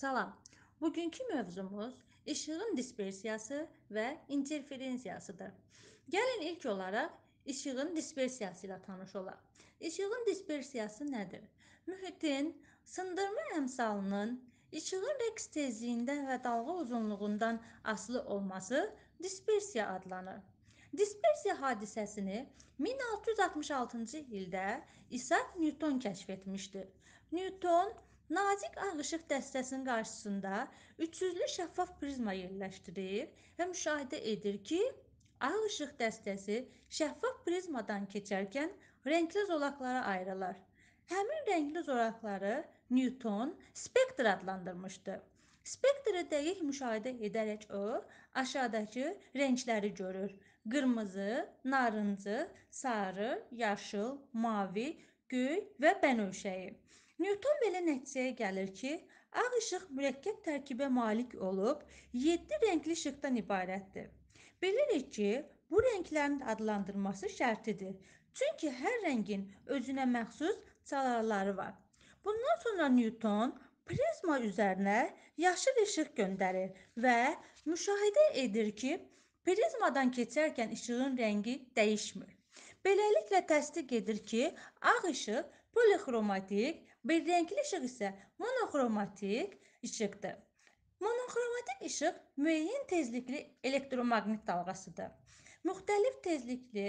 Salam. Bugünkü mövzumuz işığın dispersiyası və interferensiyasıdır. Gəlin ilk olaraq işığın dispersiyası ilə tanış olaq. İşığın dispersiyası nədir? Mühitin sındırma əmsalının İşığın rəqs tezliyində və dalğa uzunluğundan asılı olması dispersiya adlanır. Dispersiya hadisəsini 1666-cı ildə İsaac Newton kəşf etmişdi. Newton Nazik ağ işıq dəstəsinin qarşısında üçsüzlü şəffaf prizma yerləşdirir və müşahidə edir ki, ağ işıq dəstəsi şəffaf prizmadan keçərkən rəngli zolaqlara ayrılar. Həmin rəngli zolaqları Newton spektr adlandırmışdı. Spektri dəqiq müşahidə edərək o, aşağıdakı rəngləri görür. Qırmızı, narıncı, sarı, yaşıl, mavi, göy və bənövşəyi. Newton belə nəticəyə gəlir ki, ağ işıq mürəkkəb tərkibə malik olub 7 rəngli işıqdan ibarətdir. Bilirik ki, bu rənglərin adlandırması şərtidir. Çünki hər rəngin özünə məxsus çalarları var. Bundan sonra Newton prizma üzərinə yaşıl işıq göndərir və müşahidə edir ki, prizmadan keçərkən işığın rəngi dəyişmir. Beləliklə təsdiq edir ki, ağ işıq polixromatik Belirəngilik işıq isə monoxromatik işıqdır. Monoxromatik işıq müəyyən tezlikli elektromaqnit dalğasıdır. Müxtəlif tezlikli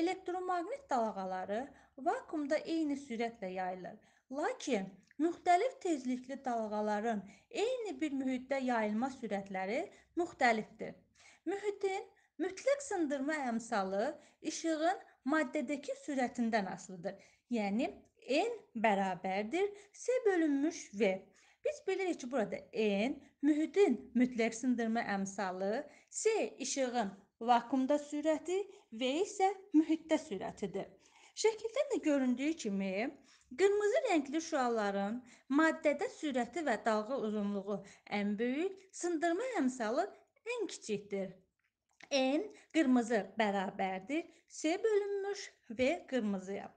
elektromaqnit dalğaları vakuumda eyni sürətlə yayılır. Lakin müxtəlif tezlikli dalğaların eyni bir mühitdə yayılma sürətləri müxtəlifdir. Mühitin mütləq sındırma əmsalı işığın maddədəki sürətindən asılıdır. Yəni n bərabərdir s bölünmüş v. Biz bilirik ki, burada n mühitin mütləq sındırma əmsalı, s işığın vakumda sürəti, v isə mühitdə sürətidir. Şəkildə də göründüyü kimi, qırmızı rəngli şüaların maddədə sürəti və dalğa uzunluğu ən böyük, sındırma əmsalı ən kiçikdir. N qırmızı bərabərdir s bölünmüş v qırmızıya.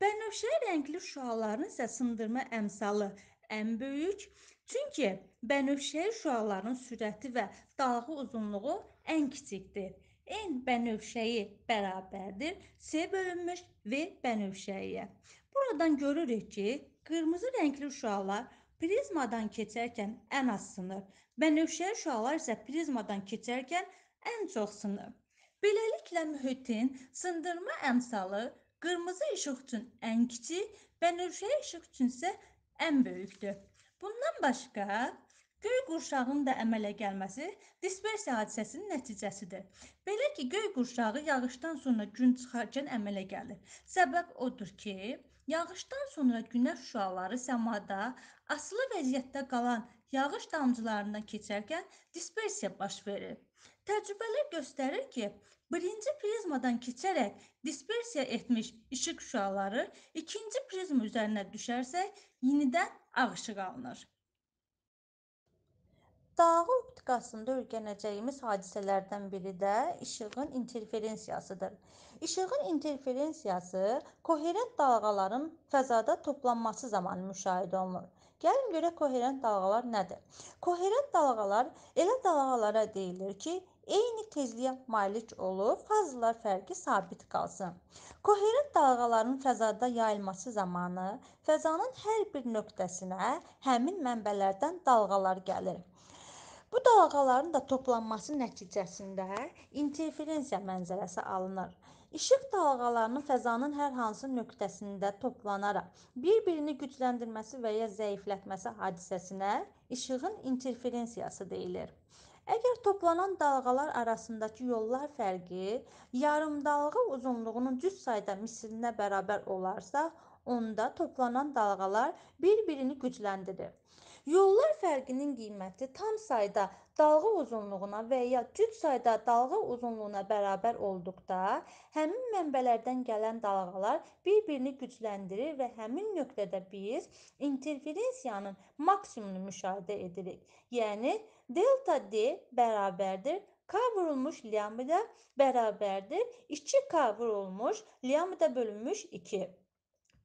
Bənövşəyi rəngli şüaların isə sındırma əmsalı ən böyük. Çünki bənövşəyi şüaların sürəti və dalğı uzunluğu ən kiçikdir. N bənövşəyi bərabərdir S bölünmüş V bənövşəyiyə. Buradan görürük ki, qırmızı rəngli şüalar prizmadan keçərkən ən az sınır. Bənövşəyi şüalar isə prizmadan keçərkən ən çox sınır. Beləliklə mühitin sındırma əmsalı Qırmızı işıq üçün ən kiçik, bənövşəyi işıq üçünsə ən böyükdür. Bundan başqa göy qurşağının da əmələ gəlməsi dispersiya hadisəsinin nəticəsidir. Belə ki, göy qurşağı yağışdan sonra gün çıxarkən əmələ gəlir. Səbəb odur ki, yağışdan sonra günəş şüaları səmada asılı vəziyyətdə qalan yağış damcılarından keçərkən dispersiya baş verir. Təcrübələr göstərir ki, birinci prizmadan keçərək dispersiya etmiş işıq şüaları ikinci prizma üzərinə düşərsə, yenidən ağ işıq alınır. Dağ optikasında öyrənəcəyimiz hadisələrdən biri də işığın interferensiyasıdır. İşığın interferensiyası koherent dalğaların fəzada toplanması zamanı müşahidə olunur. Gəlin görək koherent dalğalar nədir? Koherent dalğalar elə dalğalara deyilir ki, eyni tezliyə malik olur, fazalar fərqi sabit qalsın. Koherent dalğaların fəzada yayılması zamanı fəzanın hər bir nöqtəsinə həmin mənbələrdən dalğalar gəlir. Bu dalğaların da toplanması nəticəsində interferensiya mənzərəsi alınır. İşıq dalğalarının fəzanın hər hansı nöqtəsində toplanaraq bir-birini gücləndirməsi və ya zəiflətməsi hadisəsinə işığın interferensiyası deyilir. Əgər toplanan dalğalar arasındakı yollar fərqi yarımdalğa uzunluğunun cüt sayda mislinə bərabər olarsa, onda toplanan dalğalar bir-birini gücləndirir. Yollar fərqinin qiyməti tam sayda dalğa uzunluğuna və ya cüt sayda dalğa uzunluğuna bərabər olduqda, həmin mənbələrdən gələn dalğalar bir-birini gücləndirir və həmin nöqtədə biz interferensiyanın maksimumunu müşahidə edirik. Yəni delta D bərabərdir K vurulmuş lambda bərabərdir 2K vurulmuş lambda bölünmüş 2.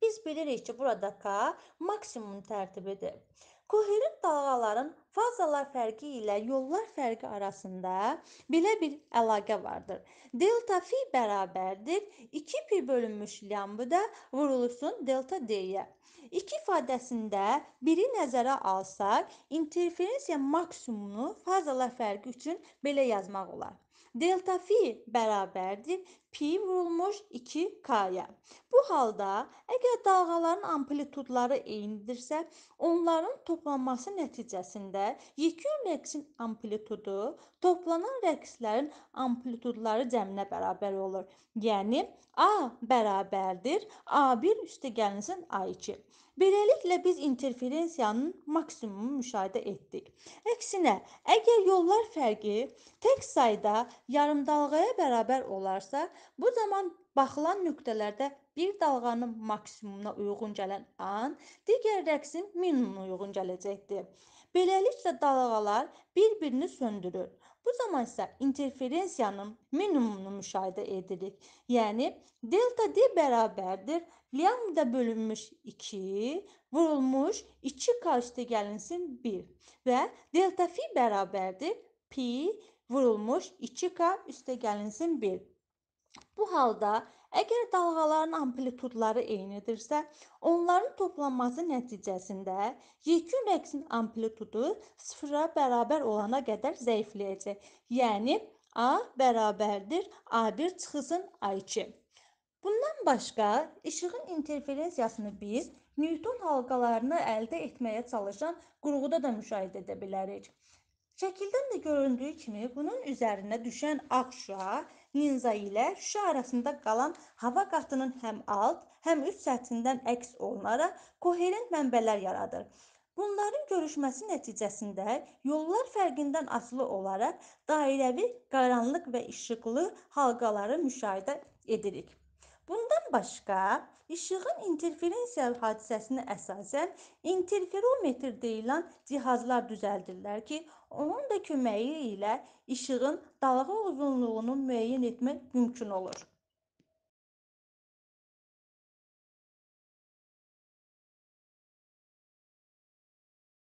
Biz bilirik ki, burada K maksimum tərtibidir. Koherent dalğaların fazalar fərqi ilə yollar fərqi arasında belə bir əlaqə vardır. Delta fi bərabərdir 2 pi bölünmüş lambda vurulsun delta d-yə. İki ifadəsində biri nəzərə alsaq, interferensiya maksimumunu fazalar fərqi üçün belə yazmaq olar. Delta fi bərabərdir pi vurulmuş 2K-ya. Bu halda əgər dalğaların amplitudları eynidirsə, onların toplanması nəticəsində yekun rəqsin amplitudu toplanan rəqslərin amplitudları cəminə bərabər olur. Yəni A bərabərdir A1 üstəgəlsin A2. Beləliklə biz interferensiyanın maksimumunu müşahidə etdik. Əksinə, əgər yollar fərqi tək sayda yarımdalğaya bərabər olarsa, Bu zaman baxılan nöqtələrdə bir dalğanın maksimumuna uyğun gələn an, digər rəqsin minimumuna uyğun gələcəkdir. Beləliklə dalğalar bir-birini söndürür. Bu zaman isə interferensiyanın minimumunu müşahidə edirik. Yəni delta D bərabərdir lambda bölünmüş 2 vurulmuş 2k üstəgəlinsin 1 və delta fi bərabərdir pi vurulmuş 2k üstəgəlinsin 1. Bu halda əgər dalğaların amplitudları eynidirsə, onların toplanması nəticəsində yekun rəqsin amplitudu sıfıra bərabər olana qədər zəifləyəcək. Yəni A bərabərdir A1 çıxısın A2. Bundan başqa işığın interferensiyasını biz Newton halqalarını əldə etməyə çalışan qurğuda da müşahidə edə bilərik. Şəkildən də göründüyü kimi bunun üzərinə düşən ağ şüa linza ilə şüşə arasında qalan hava qatının həm alt, həm üst səthindən əks olunaraq koherent mənbələr yaradır. Bunların görüşməsi nəticəsində yollar fərqindən asılı olaraq dairəvi qaranlıq və işıqlı halqaları müşahidə edirik. Bundan başqa, işığın interferensiya hadisəsinə əsasən interferometr deyilən cihazlar düzəldirlər ki, onun da köməyi ilə işığın dalğa uzunluğunu müəyyən etmək mümkün olur.